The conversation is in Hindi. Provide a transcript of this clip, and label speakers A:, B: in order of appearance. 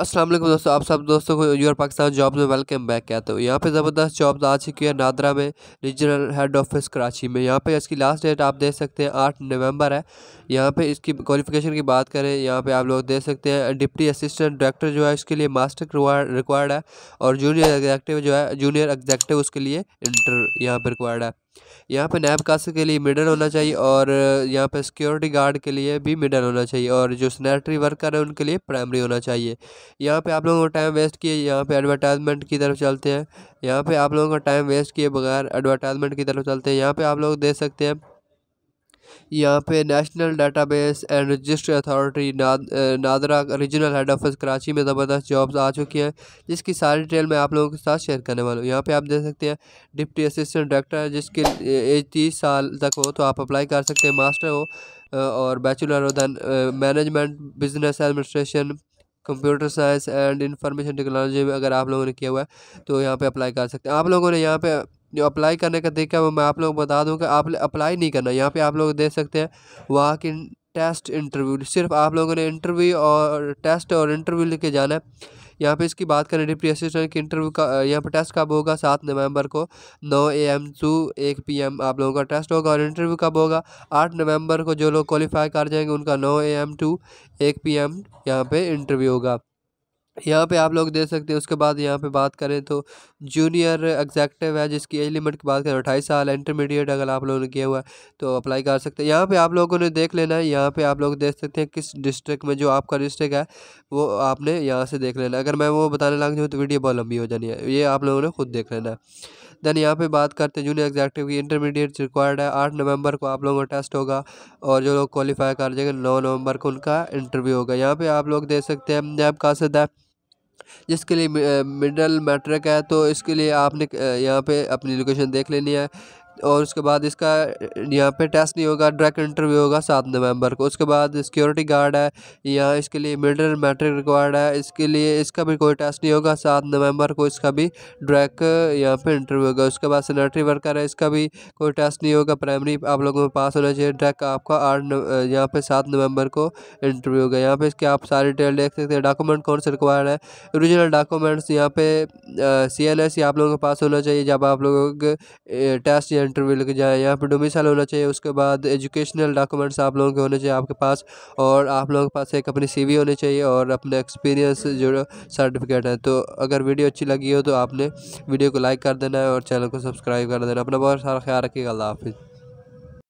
A: असलम दोस्तों आप सब दोस्तों को यूर पाकिस्तान जॉब में वेलकम बैक क्या तो यहाँ पे ज़बरदस्त जॉब आ चुकी है नादरा में रीजनल हेड ऑफिस कराची में यहाँ पे इसकी लास्ट डेट आप देख सकते हैं आठ नवंबर है यहाँ पे इसकी क्वालिफिकेशन की बात करें यहाँ पे आप लोग देख सकते हैं डिप्टी असिस्टेंट डायरेक्टर जो है इसके लिए मास्टर रिक्वायर्ड है और जूनियर एग्जेक्टिव जो है जूनियर एग्जेक्टिव उसके लिए इंटर यहाँ पर रिक्वायर्ड है यहाँ पे नैब कास्ट के लिए मिडल होना चाहिए और यहाँ पे सिक्योरिटी गार्ड के लिए भी मिडल होना चाहिए और जो सैनिटरी वर्कर है उनके लिए प्राइमरी होना चाहिए यहाँ पे आप लोगों का टाइम वेस्ट किए यहाँ पे एडवर्टाइजमेंट की तरफ चलते हैं यहाँ पे आप लोगों का टाइम वेस्ट किए बगैर एडवर्टाइजमेंट की तरफ चलते हैं यहाँ पर आप लोग देख सकते हैं यहाँ पे national base and registry authority नाद, NADRA regional head office Karachi में ज़बरदस्त जॉब्स आ चुकी हैं जिसकी सारी डिटेल मैं आप लोगों के साथ शेयर करने वाला हूँ यहाँ पे आप देख सकते हैं डिप्टी असिस्टेंट डायरेक्टर जिसके एज तीस साल तक हो तो आप अप्लाई कर सकते हैं मास्टर हो और बैचलर हो then management business administration computer science and information technology में अगर आप लोगों ने किया हुआ है तो यहाँ पे अप्लाई कर सकते हैं आप लोगों ने यहाँ पे जो अप्लाई करने का तरीका वो मैं आप लोगों को बता दूँ कि आप अप्लाई नहीं करना यहाँ पे आप लोग देख सकते हैं वहाँ की टेस्ट इंटरव्यू सिर्फ आप लोगों ने इंटरव्यू और टेस्ट और इंटरव्यू लेके जाना है यहाँ पे इसकी बात करें डिप्टी असिस्टेंट की इंटरव्यू का यहाँ पर टेस्ट कब होगा सात नवंबर को नौ ए एम टू एक पी एम आप लोगों का टेस्ट होगा और इंटरव्यू कब होगा आठ नवंबर को जो लोग क्वालिफाई कर जाएंगे उनका नौ ए एम टू एक पी एम यहाँ पर इंटरव्यू होगा यहाँ पे आप लोग दे सकते हैं उसके बाद यहाँ पे बात करें तो जूनियर एग्जैक्टिव है जिसकी एज लिमिट की बात करें अट्ठाईस साल इंटरमीडिएट अगर आप लोगों ने किया हुआ है तो अप्लाई कर सकते हैं यहाँ पे आप लोगों ने देख लेना है यहाँ पे आप लोग देख सकते हैं किस डिस्ट्रिक्ट में जो आपका डिस्ट्रिक्ट है वो आपने यहाँ से देख लेना अगर मैं वो बताने लग जाऊँ तो वीडियो बहुत लंबी हो जानी है ये आप लोगों ने खुद देख लेना है देन यहाँ पे बात करते हैं जूनियर एग्जैक्टिव की इंटरमीडिएट रिक्वायर्ड है आठ नवंबर को आप लोगों का टेस्ट होगा और जो लोग क्वालिफाई कर जाएंगे नौ नवंबर को उनका इंटरव्यू होगा यहाँ पे आप लोग देख सकते हैं नैब सद है जिसके लिए मिडल मैट्रिक है तो इसके लिए आपने यहाँ पे अपनी लोकेशन देख लेनी है और उसके बाद इसका यहाँ पे टेस्ट नहीं होगा डायरेक्ट इंटरव्यू होगा सात नवंबर को उसके बाद सिक्योरिटी गार्ड है यहाँ इसके लिए मिडिल मैट्रिक रिक्वायर्ड है इसके लिए इसका भी कोई टेस्ट नहीं होगा सात नवंबर को इसका भी डायरेक्ट यहाँ पे इंटरव्यू होगा उसके बाद सेनेटरी वर्कर है इसका भी कोई टेस्ट नहीं होगा प्राइमरी आप लोगों में पास होना चाहिए डायरेक्ट आपका आठ यहाँ पर सात नवंबर को इंटरव्यू होगा यहाँ पर इसके आप सारी डिटेल देख सकते हैं डॉक्यूमेंट कौन से रिक्वायर्ड है ओरिजिनल डॉक्यूमेंट्स यहाँ पर सी एल एस आप लोगों के पास होना चाहिए जब आप लोगों के टेस्ट या इंटरव्यू लेके जाए यहाँ पर डोमिसाइल होना चाहिए उसके बाद एजुकेशनल डॉक्यूमेंट्स आप लोगों के होने चाहिए आपके पास और आप लोगों के पास एक अपनी सी होनी चाहिए और अपने एक्सपीरियंस जो सर्टिफिकेट है तो अगर वीडियो अच्छी लगी हो तो आपने वीडियो को लाइक कर देना है और चैनल को सब्सक्राइब कर देना अपना बहुत सारा ख्याल रखिएगा अल्लाह हाफिज़